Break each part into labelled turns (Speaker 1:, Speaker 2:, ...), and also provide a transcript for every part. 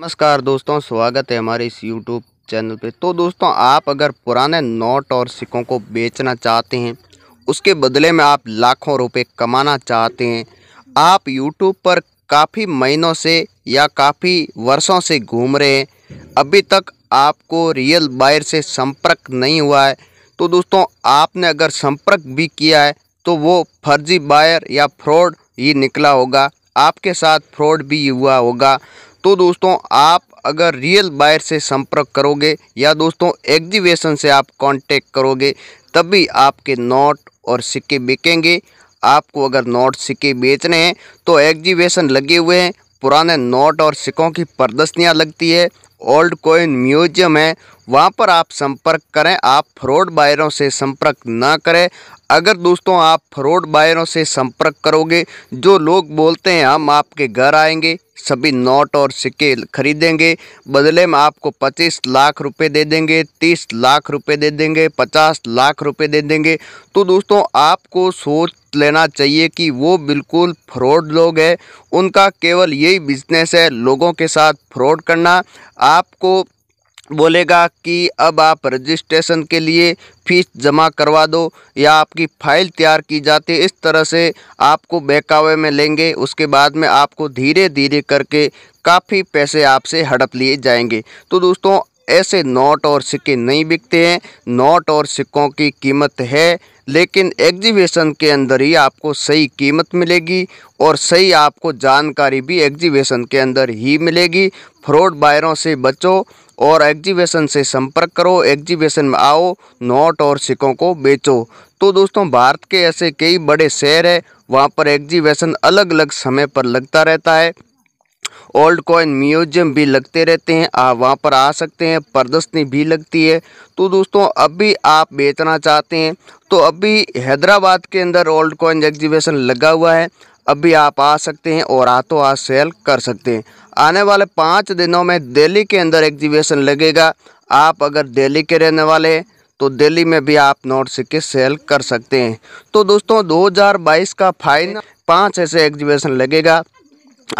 Speaker 1: नमस्कार दोस्तों स्वागत है हमारे इस यूट्यूब चैनल पे तो दोस्तों आप अगर पुराने नोट और सिक्कों को बेचना चाहते हैं उसके बदले में आप लाखों रुपए कमाना चाहते हैं आप यूट्यूब पर काफ़ी महीनों से या काफ़ी वर्षों से घूम रहे हैं अभी तक आपको रियल बायर से संपर्क नहीं हुआ है तो दोस्तों आपने अगर संपर्क भी किया है तो वो फर्जी बायर या फ्रॉड ही निकला होगा आपके साथ फ्रॉड भी हुआ होगा तो दोस्तों आप अगर रियल बायर से संपर्क करोगे या दोस्तों एग्जीबिशन से आप कांटेक्ट करोगे तभी आपके नोट और सिक्के बिकेंगे आपको अगर नोट सिक्के बेचने हैं तो एग्जीबिशन लगे हुए हैं पुराने नोट और सिक्कों की प्रदर्शनियाँ लगती है ओल्ड कोइन म्यूजियम है वहाँ पर आप संपर्क करें आप फ्रॉड बायरों से संपर्क ना करें अगर दोस्तों आप फ्रॉड बायरों से संपर्क करोगे जो लोग बोलते हैं हम आपके घर आएंगे सभी नोट और सिक्के खरीदेंगे बदले में आपको 25 लाख रुपए दे देंगे 30 लाख रुपए दे देंगे 50 लाख रुपए दे देंगे तो दोस्तों आपको सोच लेना चाहिए कि वो बिल्कुल फ्रॉड लोग हैं उनका केवल यही बिजनेस है लोगों के साथ फ्रॉड करना आपको बोलेगा कि अब आप रजिस्ट्रेशन के लिए फ़ीस जमा करवा दो या आपकी फाइल तैयार की जाती है इस तरह से आपको बहकावे में लेंगे उसके बाद में आपको धीरे धीरे करके काफ़ी पैसे आपसे हड़प लिए जाएंगे तो दोस्तों ऐसे नोट और सिक्के नहीं बिकते हैं नोट और सिक्कों की कीमत है लेकिन एग्जीबिशन के अंदर ही आपको सही कीमत मिलेगी और सही आपको जानकारी भी एग्जीबिशन के अंदर ही मिलेगी फ्रॉड बायरों से बचो और एग्जीबिशन से संपर्क करो एग्जीबिशन में आओ नोट और सिक्कों को बेचो तो दोस्तों भारत के ऐसे कई बड़े शहर है वहाँ पर एग्जीबिशन अलग अलग समय पर लगता रहता है ओल्ड कॉइन म्यूजियम भी लगते रहते हैं आप वहाँ पर आ सकते हैं प्रदर्शनी भी लगती है तो दोस्तों अभी आप बेचना चाहते हैं तो अभी हैदराबाद के अंदर ओल्ड कॉइन एग्जीबिशन लगा हुआ है अब भी आप आ सकते हैं और हाथों आज सेल कर सकते हैं आने वाले पाँच दिनों में दिल्ली के अंदर एग्जीबिशन लगेगा आप अगर दिल्ली के रहने वाले हैं तो दिल्ली में भी आप नोट सिक्के सेल कर सकते हैं तो दोस्तों 2022 का फाइनल पाँच ऐसे एग्जीबिशन लगेगा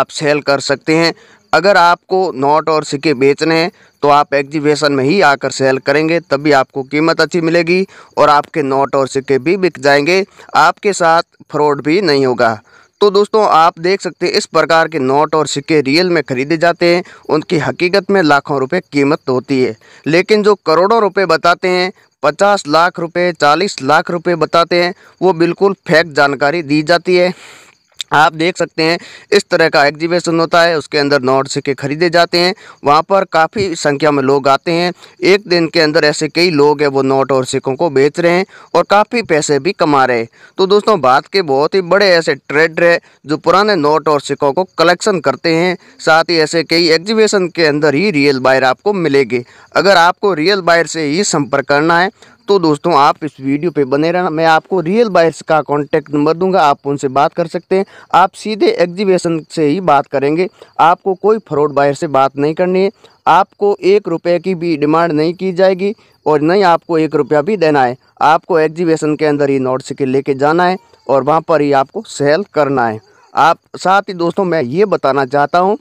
Speaker 1: आप सेल कर सकते हैं अगर आपको नोट और सिक्के बेचने हैं तो आप एग्जीबिशन में ही आकर सेल करेंगे तभी आपको कीमत अच्छी मिलेगी और आपके नोट और सिक्के भी बिक जाएंगे आपके साथ फ्रॉड भी नहीं होगा तो दोस्तों आप देख सकते हैं इस प्रकार के नोट और सिक्के रियल में ख़रीदे जाते हैं उनकी हकीकत में लाखों रुपए कीमत तो होती है लेकिन जो करोड़ों रुपए बताते हैं पचास लाख रुपए चालीस लाख रुपए बताते हैं वो बिल्कुल फेक जानकारी दी जाती है आप देख सकते हैं इस तरह का एग्जीबिशन होता है उसके अंदर नोट सिक्के खरीदे जाते हैं वहाँ पर काफ़ी संख्या में लोग आते हैं एक दिन के अंदर ऐसे कई लोग हैं वो नोट और सिक्कों को बेच रहे हैं और काफ़ी पैसे भी कमा रहे हैं तो दोस्तों बात के बहुत ही बड़े ऐसे ट्रेडर है जो पुराने नोट और सिक्कों को कलेक्शन करते हैं साथ ही ऐसे कई एग्जीबिशन के अंदर ही रियल बायर आपको मिलेगी अगर आपको रियल बायर से ही संपर्क करना है तो दोस्तों आप इस वीडियो पे बने रहना मैं आपको रियल बायर्स का कॉन्टैक्ट नंबर दूंगा आप उनसे बात कर सकते हैं आप सीधे एग्जीबिशन से ही बात करेंगे आपको कोई फ्रॉड बायर से बात नहीं करनी है आपको एक रुपये की भी डिमांड नहीं की जाएगी और नहीं आपको एक रुपया भी देना है आपको एग्जीबिशन के अंदर ही नोट सिक्के लेके जाना है और वहाँ पर ही आपको सेल करना है आप साथ ही दोस्तों मैं ये बताना चाहता हूँ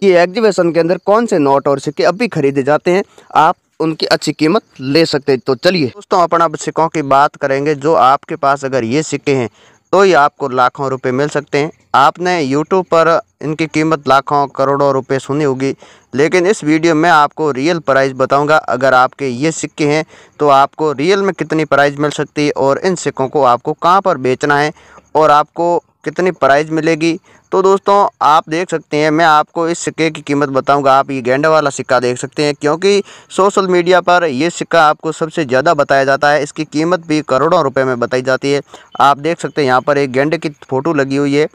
Speaker 1: कि एग्जीबिशन के अंदर कौन से नोट और सिक्के अभी खरीदे जाते हैं आप उनकी अच्छी कीमत ले सकते हैं तो चलिए दोस्तों अपन अब सिक्कों की बात करेंगे जो आपके पास अगर ये सिक्के हैं तो ये आपको लाखों रुपए मिल सकते हैं आपने यूट्यूब पर इनकी कीमत लाखों करोड़ों रुपए सुनी होगी लेकिन इस वीडियो में आपको रियल प्राइस बताऊंगा अगर आपके ये सिक्के हैं तो आपको रियल में कितनी प्राइस मिल सकती है और इन सिक्कों को आपको कहाँ पर बेचना है और आपको कितनी प्राइस मिलेगी तो दोस्तों आप देख सकते हैं मैं आपको इस सिक्के की कीमत बताऊंगा आप ये गेंडा वाला सिक्का देख सकते हैं क्योंकि सोशल मीडिया पर ये सिक्का आपको सबसे ज़्यादा बताया जाता है इसकी कीमत भी करोड़ों रुपए में बताई जाती है आप देख सकते हैं यहाँ पर एक गेंडे की फ़ोटो लगी हुई है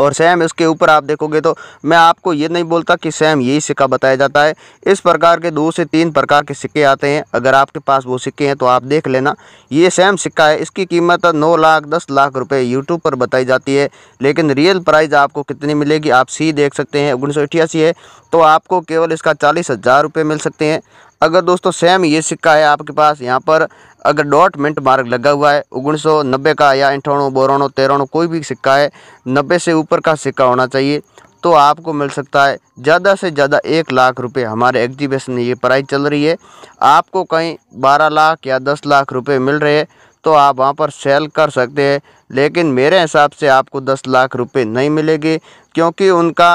Speaker 1: और सेम इसके ऊपर आप देखोगे तो मैं आपको ये नहीं बोलता कि सेम यही सिक्का बताया जाता है इस प्रकार के दो से तीन प्रकार के सिक्के आते हैं अगर आपके पास वो सिक्के हैं तो आप देख लेना ये सेम सिक्का है इसकी कीमत नौ लाख दस लाख रुपए यूट्यूब पर बताई जाती है लेकिन रियल प्राइस आपको कितनी मिलेगी आप सी देख सकते हैं उन्नीस है तो आपको केवल इसका चालीस हज़ार रुपये मिल सकते हैं अगर दोस्तों सेम ये सिक्का है आपके पास यहाँ पर अगर डॉट मिनट मार्क लगा हुआ है उन्नीस सौ नब्बे का या अंठानवे बोराणु तेराणु कोई भी सिक्का है नब्बे से ऊपर का सिक्का होना चाहिए तो आपको मिल सकता है ज़्यादा से ज़्यादा एक लाख रुपए हमारे एग्जीबिशन में ये प्राइस चल रही है आपको कहीं बारह लाख या दस लाख रुपए मिल रहे हैं तो आप वहाँ पर सेल कर सकते हैं लेकिन मेरे हिसाब से आपको दस लाख रुपए नहीं मिलेंगे क्योंकि उनका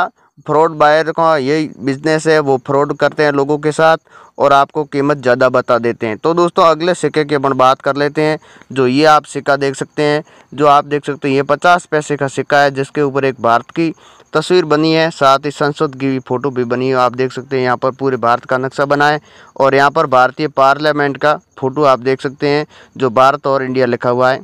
Speaker 1: फ्रॉड बायर का यही बिजनेस है वो फ्रॉड करते हैं लोगों के साथ और आपको कीमत ज़्यादा बता देते हैं तो दोस्तों अगले सिक्के की अपन बात कर लेते हैं जो ये आप सिक्का देख सकते हैं जो आप देख सकते हैं ये पचास पैसे का सिक्का है जिसके ऊपर एक भारत की तस्वीर बनी है साथ ही संसद की फ़ोटो भी बनी है आप देख सकते हैं यहाँ पर पूरे भारत का नक्शा बना है और यहाँ पर भारतीय पार्लियामेंट का फ़ोटो आप देख सकते हैं जो भारत और इंडिया लिखा हुआ है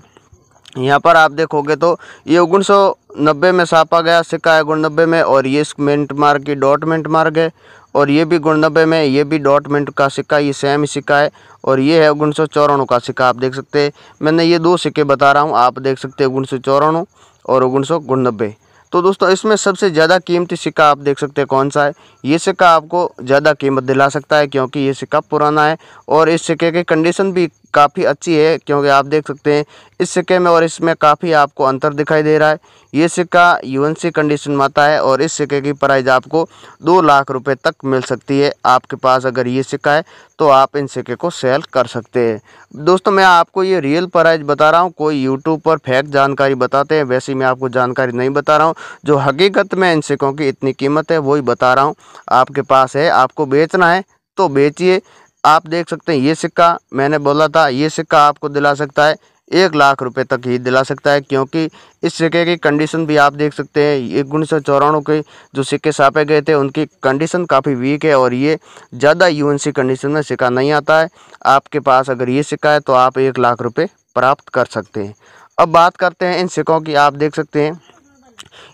Speaker 1: यहाँ पर आप देखोगे तो ये उन्नीस सौ नब्बे में छापा गया सिक्का है नब्बे में और ये मिनट मार्ग की डॉट मिनट मार्ग है और ये भी गुणनबे में ये भी डॉट मिनट का सिक्का ये सेम सिक्का है और ये है उन्नीस का सिक्का आप देख सकते हैं मैंने ये दो सिक्के बता रहा हूँ आप देख सकते हैं उन्नीस और उन्नीस तो दोस्तों इसमें सबसे ज़्यादा कीमती सिक्का आप देख सकते हैं कौन सा है ये सिक्का आपको ज़्यादा कीमत दिला सकता है क्योंकि ये सिक्का पुराना है और इस सिक्के की कंडीशन भी काफ़ी अच्छी है क्योंकि आप देख सकते हैं इस सिक्के में और इसमें काफ़ी आपको अंतर दिखाई दे रहा है ये सिक्का यूएनसी कंडीशन में आता है और इस सिक्के की प्राइस आपको दो लाख रुपए तक मिल सकती है आपके पास अगर ये सिक्का है तो आप इन सिक्के को सेल कर सकते हैं दोस्तों मैं आपको ये रियल प्राइज़ बता रहा हूँ कोई यूट्यूब पर फेक जानकारी बताते हैं वैसी मैं आपको जानकारी नहीं बता रहा हूँ जो हकीकत में इन सिक्कों की इतनी कीमत है वही बता रहा हूँ आपके पास है आपको बेचना है तो बेचिए आप देख सकते हैं ये सिक्का मैंने बोला था ये सिक्का आपको दिला सकता है एक लाख रुपए तक ही दिला सकता है क्योंकि इस सिक्के की कंडीशन भी आप देख सकते हैं एक उन्नीस सौ चौरानवे के जो सिक्के छापे गए थे उनकी कंडीशन काफ़ी वीक है और ये ज़्यादा यूएनसी कंडीशन में सिक्का नहीं आता है आपके पास अगर ये सिक्का है तो आप एक लाख रुपये प्राप्त कर सकते हैं अब बात करते हैं इन सिक्कों की आप देख सकते हैं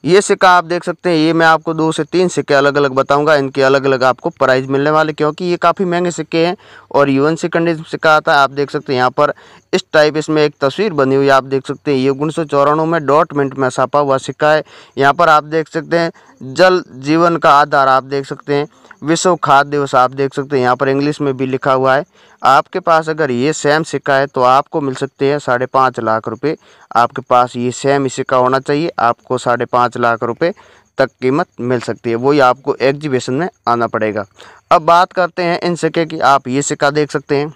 Speaker 1: ये सिक्का आप देख सकते हैं ये मैं आपको दो से तीन सिक्के अलग अलग बताऊंगा इनके अलग अलग आपको प्राइस मिलने वाले क्योंकि ये काफ़ी महंगे सिक्के हैं और यूएन सिकंडी सिक्का आता है आप देख सकते हैं यहाँ पर इस टाइप इसमें एक तस्वीर बनी हुई आप देख सकते हैं ये उन्नीस में डॉट मिनट में छापा हुआ सिक्का है यहाँ पर आप देख सकते हैं जल जीवन का आधार आप देख सकते हैं विश्व खाद्य दिवस आप देख सकते हैं यहाँ पर इंग्लिश में भी लिखा हुआ है आपके पास अगर ये सेम सिक्का है तो आपको मिल सकते हैं साढ़े पाँच लाख रुपए आपके पास ये सेम सिक्का होना चाहिए आपको साढ़े पाँच लाख रुपए तक कीमत मिल सकती है वही आपको एग्जीबिशन में आना पड़ेगा अब बात करते हैं इन सिक्के की आप ये सिक्का देख सकते हैं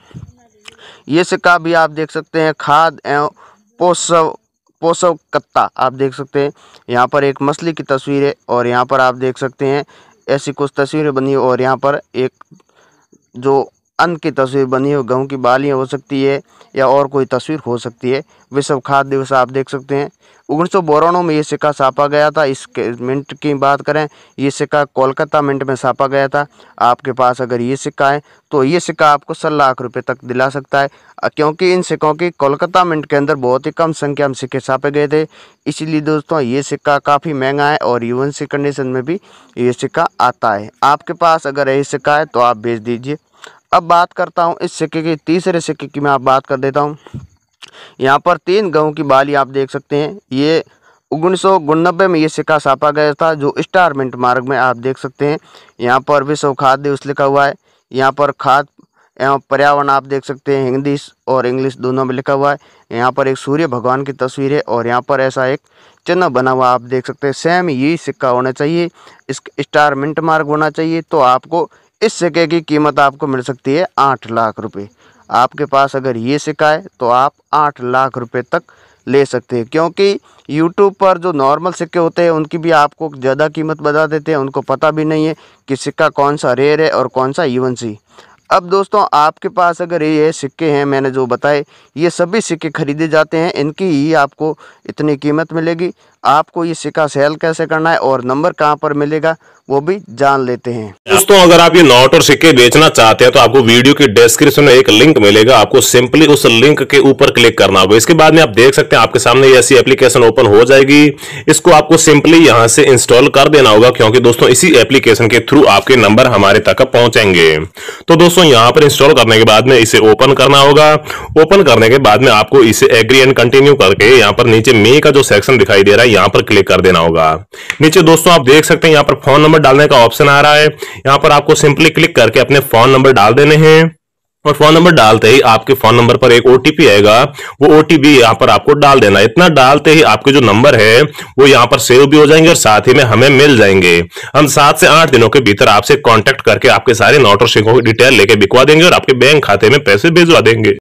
Speaker 1: ये सिक्का भी आप देख सकते हैं खाद एवं पोषव पोषक कत्ता आप देख सकते हैं यहाँ पर एक मछली की तस्वीर है और यहाँ पर आप देख सकते हैं ऐसी कुछ तस्वीरें बनी और यहाँ पर एक जो अन्न की तस्वीर बनी हो गेहूँ की बालियाँ हो सकती है या और कोई तस्वीर हो सकती है विश्व खाद्य दिवस आप देख सकते हैं उन्नीस सौ में ये सिक्का छापा गया था इस मिनट की बात करें ये सिक्का कोलकाता मिनट में छापा गया था आपके पास अगर ये सिक्का है तो ये सिक्का आपको सौ लाख रुपए तक दिला सकता है क्योंकि इन सिक्कों की कोलकाता मिनट के अंदर बहुत ही कम संख्या में सिक्के छापे गए थे इसलिए दोस्तों ये सिक्का काफ़ी महंगा है और यूएनसी कंडीशन में भी ये सिक्का आता है आपके पास अगर ये सिक्का है तो आप भेज दीजिए अब बात करता हूँ इस सिक्के की तीसरे सिक्के की मैं आप बात कर देता हूँ यहाँ पर तीन गेहूँ की बाली आप देख सकते हैं ये उन्नीस में ये सिक्का सापा गया था जो स्टार मिंट मार्ग में आप देख सकते हैं यहाँ पर विश्व खाद्य दिवस लिखा हुआ है यहाँ पर खाद एवं पर्यावरण आप देख सकते हैं हिंदी और इंग्लिश दोनों में लिखा हुआ है यहाँ पर एक सूर्य भगवान की तस्वीर है और यहाँ पर ऐसा एक चिन्ह बना हुआ आप देख सकते हैं सेम यही सिक्का होना चाहिए इस स्टार मिंट मार्ग होना चाहिए तो आपको इस सिक्के की कीमत आपको मिल सकती है आठ लाख रुपये आपके पास अगर ये सिक्का है तो आप आठ लाख रुपये तक ले सकते हैं क्योंकि यूट्यूब पर जो नॉर्मल सिक्के होते हैं उनकी भी आपको ज़्यादा कीमत बता देते हैं उनको पता भी नहीं है कि सिक्का कौन सा रेयर है और कौन सा ईवन सी अब दोस्तों आपके पास अगर ये सिक्के हैं मैंने जो बताए ये सभी सिक्के खरीदे जाते हैं इनकी ही आपको इतनी कीमत मिलेगी आपको ये सिक्का सेल कैसे करना है और नंबर कहाँ पर मिलेगा वो भी जान लेते हैं दोस्तों अगर आप ये नोट और सिक्के बेचना चाहते हैं तो आपको वीडियो के डिस्क्रिप्शन में एक लिंक मिलेगा आपको सिंपली उस लिंक के ऊपर क्लिक करना होगा इसके बाद में आप देख सकते हैं आपके सामने ऐसी एप्लीकेशन ओपन हो जाएगी इसको आपको सिंपली यहाँ से इंस्टॉल कर देना होगा क्योंकि दोस्तों इसी एप्लीकेशन के थ्रू आपके नंबर हमारे तक पहुंचेंगे तो दोस्तों यहाँ पर इंस्टॉल करने के बाद में इसे ओपन करना होगा ओपन करने के बाद में आपको इसे एग्री एंड कंटिन्यू करके यहाँ पर नीचे मे का जो सेक्शन दिखाई दे रहा है यहां पर क्लिक कर देना होगा नीचे दोस्तों आप देख सकते हैं यहां पर फोन नंबर डालने का ऑप्शन आ रहा है यहां पर आपको सिंपली क्लिक करके अपने फोन नंबर डाल देने हैं और फोन नंबर डालते ही आपके फोन नंबर पर एक ओटीपी आएगा वो ओटीपी यहाँ पर आपको डाल देना इतना डालते ही आपके जो नंबर है वो यहाँ पर सेव भी हो जाएंगे और साथ ही में हमें मिल जाएंगे हम सात से आठ दिनों के भीतर आपसे कांटेक्ट करके आपके सारे नोटों सिंहों की डिटेल लेके बिकवा देंगे और आपके बैंक खाते में पैसे भिजवा देंगे